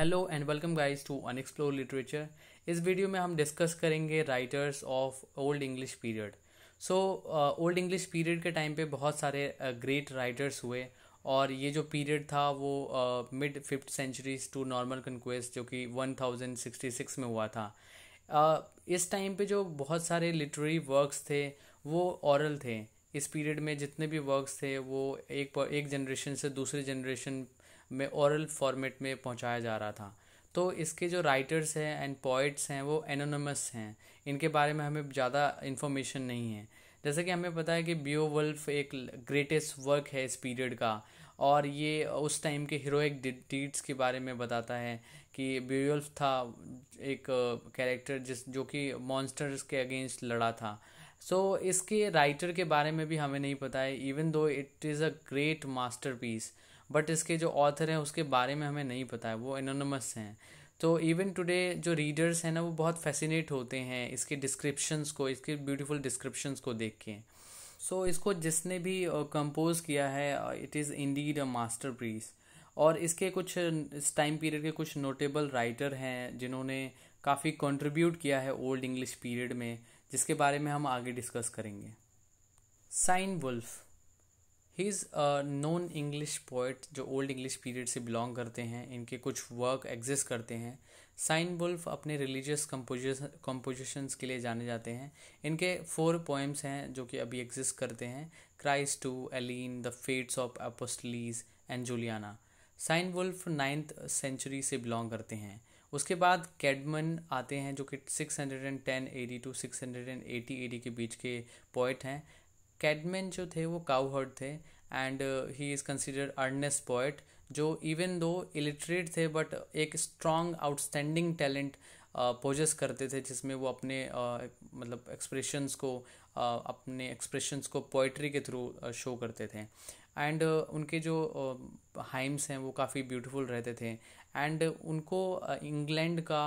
Hello and welcome guys to unexplored literature इस वीडियो में हम डिस्कस करेंगे writers of old English period so old English period के टाइम पे बहुत सारे ग्रेट uh, राइटर्स हुए और ये जो पीरियड था वो mid fifth centuries to Norman conquest जो कि 1066 में हुआ था uh, इस टाइम पे जो बहुत सारे लिटरेरी वर्क्स थे वो ऑरल थे इस पीरियड में जितने भी वर्क्स थे वो एक एक जनरेशन से दूसरे जनरेशन में औरल फॉर्मेट में पहुंचाया जा रहा था तो इसके जो राइटर्स हैं एंड पोइट्स हैं वो एनोनमस हैं इनके बारे में हमें ज़्यादा इन्फॉर्मेशन नहीं है जैसे कि हमें पता है कि बियो वल्फ एक ग्रेटेस्ट वर्क है इस पीरियड का और ये उस टाइम के हीरोइक डीड्स के बारे में बताता है कि बियोल्फ था एक कैरेक्टर uh, जिस जो कि मॉन्स्टर्स के अगेंस्ट लड़ा था सो so, इसके राइटर के बारे में भी हमें नहीं पता है even though it is a great masterpiece but इसके जो ऑथर हैं उसके बारे में हमें नहीं पता है वो एनोनमस हैं तो इवन टुडे जो रीडर्स हैं ना वो बहुत फैसिनेट होते हैं इसके डिस्क्रिप्शंस को इसके ब्यूटीफुल डिस्क्रिप्शंस को देख के सो so, इसको जिसने भी कंपोज uh, किया है it is indeed a masterpiece और इसके कुछ इस टाइम पीरियड के कुछ नोटेबल राइटर हैं जिन्होंने काफ़ी कंट्रीब्यूट किया है ओल्ड इंग्लिश पीरियड में जिसके बारे में हम आगे डिस्कस करेंगे Cynewulf he is non English poet जो ओल्ड इंग्लिश पीरियड से बिलोंग करते हैं इनके कुछ वर्क एग्जिस्ट करते हैं साइन बुल्फ अपने रिलीजियस कंपोजिशंस के लिए जाने जाते हैं इनके फोर पोएम्स हैं जो कि अभी एग्जिस्ट करते हैं Christ two Elene the fates of apostles and Juliana Cynewulf ninth century से बिलोंग करते हैं उसके बाद कैडमन आते हैं जो कि six hundred and ten eighty to six hundred and eighty eighty के बीच के पोइट हैं कैडमैन जो थे वो काउहर्ड थे एंड ही इज़ कंसिडर्ड अर्नेस पोइट जो इवन दो इलिटरेट थे बट एक स्ट्रॉन्ग आउटस्टैंडिंग टैलेंट पोजेस करते थे जिसमें वो अपने uh, मतलब एक्सप्रेशंस को uh, अपने एक्सप्रेशंस को पोइट्री के थ्रू शो uh, करते थे एंड uh, उनके जो हाइम्स uh, हैं वो काफ़ी ब्यूटीफुल रहते थे एंड uh, उनको इंग्लैंड का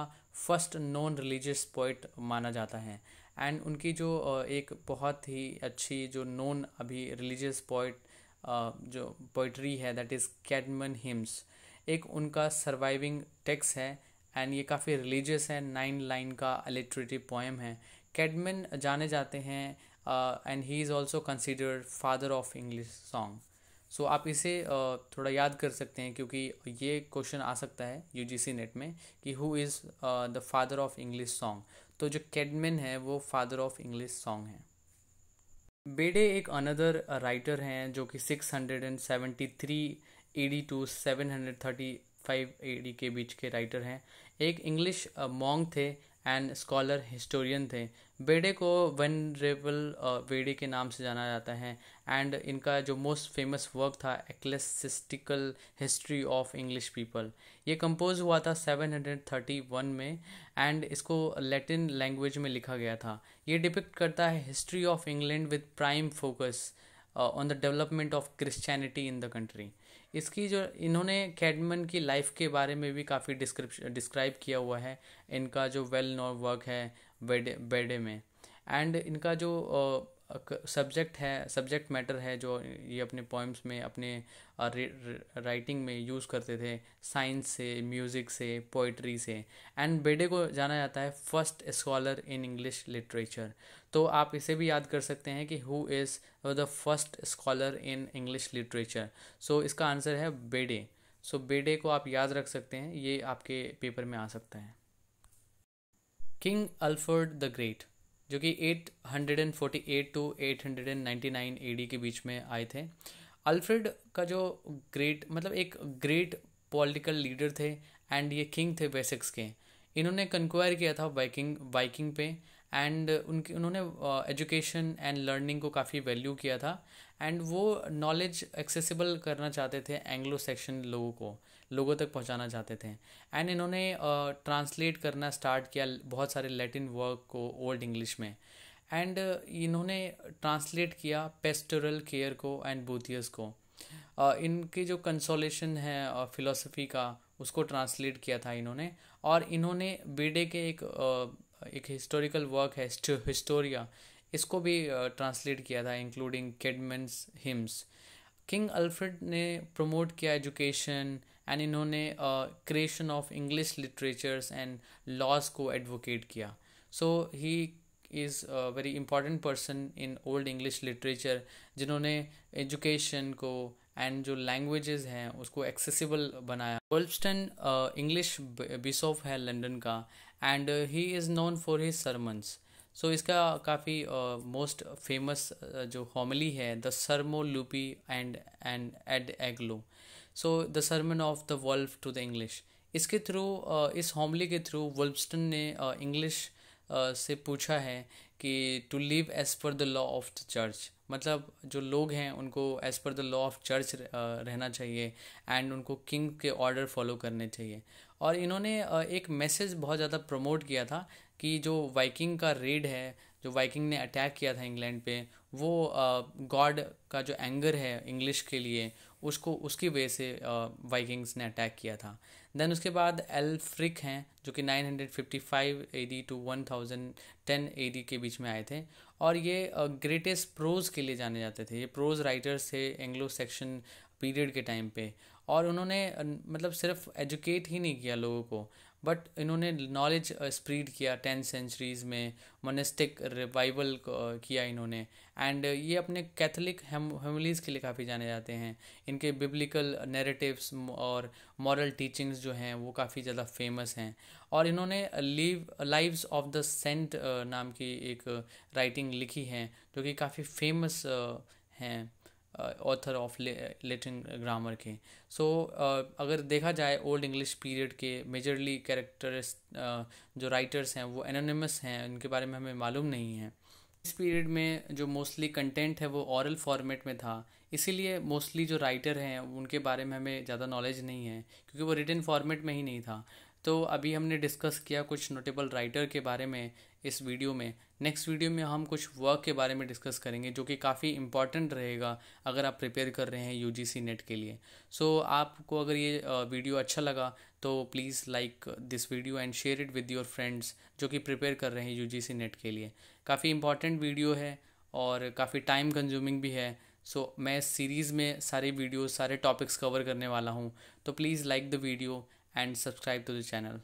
फर्स्ट नॉन रिलीजियस पोइट माना जाता है एंड उनकी जो एक बहुत ही अच्छी जो नॉन अभी रिलीजियस पोइट जो पोइट्री है दैट इज़ कैडमन हिम्स एक उनका सर्वाइविंग टेक्स है एंड ये काफ़ी रिलीजियस है नाइन लाइन का अलिट्रेटिव पोएम है कैडमन जाने जाते हैं and he is also considered father of English song so आप इसे uh, थोड़ा याद कर सकते हैं क्योंकि ये क्वेश्चन आ सकता है सी नेट में कि who is the father of English song तो जो कैडमिन है वो फादर ऑफ इंग्लिश सॉन्ग है बेडे एक अनदर राइटर हैं जो कि 673 एडी टू 735 एडी के बीच के राइटर हैं एक इंग्लिश मॉन्ग थे एंड स्कॉलर हिस्टोरियन थे बेडे को वनरेबल बेडे के नाम से जाना जाता है एंड इनका जो मोस्ट फेमस वर्क था ecclesiastical history of English people ये कंपोज हुआ था 731 में एंड इसको लैटिन लैंग्वेज में लिखा गया था ये डिपिक्ट करता है history of England with prime focus on the development of Christianity in the country इसकी जो इन्होंने कैडमन की लाइफ के बारे में भी काफ़ी डिस्क्रिप्शन डिस्क्राइब किया हुआ है इनका जो वेल नोन वर्क है बेडे बेडे में एंड इनका जो सब्जेक्ट है सब्जेक्ट मैटर है जो ये अपने पोइम्स में अपने राइटिंग में यूज़ करते थे साइंस से म्यूज़िक से पोइट्री से एंड बेडे को जाना जाता है first scholar in English literature तो आप इसे भी याद कर सकते हैं कि who is the first scholar in English literature so इसका आंसर है बेडे सो so, बेडे को आप याद रख सकते हैं ये आपके पेपर में आ सकता है किंग अल्फर्ड द ग्रेट जो कि 848 टू 899 एडी के बीच में आए थे अल्फ्रेड का जो ग्रेट मतलब एक ग्रेट पॉलिटिकल लीडर थे एंड ये किंग थे वेसेक्स के इन्होंने कंक्वायर किया था वाइकिंग वाइकिंग पे एंड उनकी उन्होंने एजुकेशन एंड लर्निंग को काफ़ी वैल्यू किया था एंड वो नॉलेज एक्सेसिबल करना चाहते थे एंग्लो सेक्शन लोगों को लोगों तक पहुंचाना चाहते थे एंड इन्होंने ट्रांसलेट करना स्टार्ट किया बहुत सारे लैटिन वर्क को ओल्ड इंग्लिश में एंड इन्होंने ट्रांसलेट किया पेस्टोरल केयर को एंड बूथियस को इनके जो कंसोलेशन है फिलोसफी का उसको ट्रांसलेट किया था इन्होंने और इन्होंने बेडे के एक एक हिस्टोरिकल वर्क है हिस्टोरिया इसको भी ट्रांसलेट किया था including Caedmon's hymns king Alfred ने प्रमोट किया एजुकेशन एंड इन्होंने creation of English literatures and laws को एडवोकेट किया so he is very important person in old English literature जिन्होंने एजुकेशन को एंड जो लैंग्वेजेस हैं उसको एक्सेसिबल बनाया वर्ल्पस्टन इंग्लिश बिशॉफ है लंदन का and he is known for his sermons so so, इसका काफ़ी मोस्ट फेमस जो हॉमली है the Sermo Lupi and and ad Anglos so the sermon of the wolf to the English इसके through इस homily के through वर्ल्बस्टन ने English से पूछा है कि to live as per the law of the church मतलब जो लोग हैं उनको as per the law of church रहना चाहिए एंड उनको किंग के ऑर्डर फॉलो करने चाहिए और इन्होंने एक मैसेज बहुत ज़्यादा प्रमोट किया था कि जो वाइकिंग का रेड है जो वाइकिंग ने अटैक किया था इंग्लैंड पे वो गॉड का जो एंगर है इंग्लिश के लिए उसको उसकी वजह से वाइकिंग्स ने अटैक किया था देन उसके बाद एल्फ्रिक हैं जो कि 955 एडी टू 1010 एडी के बीच में आए थे और ये ग्रेटेस्ट प्रोज के लिए जाने जाते थे ये प्रोज राइटर्स थे एंग्लो सेक्शन पीरियड के टाइम पे और उन्होंने मतलब सिर्फ एजुकेट ही नहीं किया लोगों को बट इन्होंने नॉलेज स्प्रीड uh, किया टेन सेंचुरीज़ में मोनिस्टिक रिवाइवल uh, किया इन्होंने एंड uh, ये अपने कैथलिक फैमिलीज़ के लिए काफ़ी जाने जाते हैं इनके बिब्लिकल नैरेटिव्स और मॉरल टीचिंग्स जो हैं वो काफ़ी ज़्यादा फेमस हैं और इन्होंने live lives of the saint नाम की एक राइटिंग लिखी है जो कि काफ़ी फेमस हैं ऑथर ऑफ लेटिन ग्रामर के सो so, uh, अगर देखा जाए ओल्ड इंग्लिश पीरियड के मेजरली कैरेक्टर्स uh, जो राइटर्स हैं वो एनोनिमस हैं उनके बारे में हमें मालूम नहीं है इस पीरियड में जो मोस्टली कंटेंट है वो औरल फॉर्मेट में था इसीलिए मोस्टली जो राइटर हैं उनके बारे में हमें ज़्यादा नॉलेज नहीं है क्योंकि वो रिटर्न फॉर्मेट में ही नहीं था तो अभी हमने डिस्कस किया कुछ नोटेबल राइटर के बारे में इस वीडियो में नेक्स्ट वीडियो में हम कुछ वर्क के बारे में डिस्कस करेंगे जो कि काफ़ी इंपॉर्टेंट रहेगा अगर आप प्रिपेयर कर रहे हैं यूजीसी नेट के लिए सो so, आपको अगर ये वीडियो अच्छा लगा तो please like this video and share it with your friends जो कि प्रिपेयर कर रहे हैं यू नेट के लिए काफ़ी इंपॉर्टेंट वीडियो है और काफ़ी टाइम कंज्यूमिंग भी है सो so, मैं सीरीज़ में सारे वीडियो सारे टॉपिक्स कवर करने वाला हूँ तो please like the video and subscribe to the channel.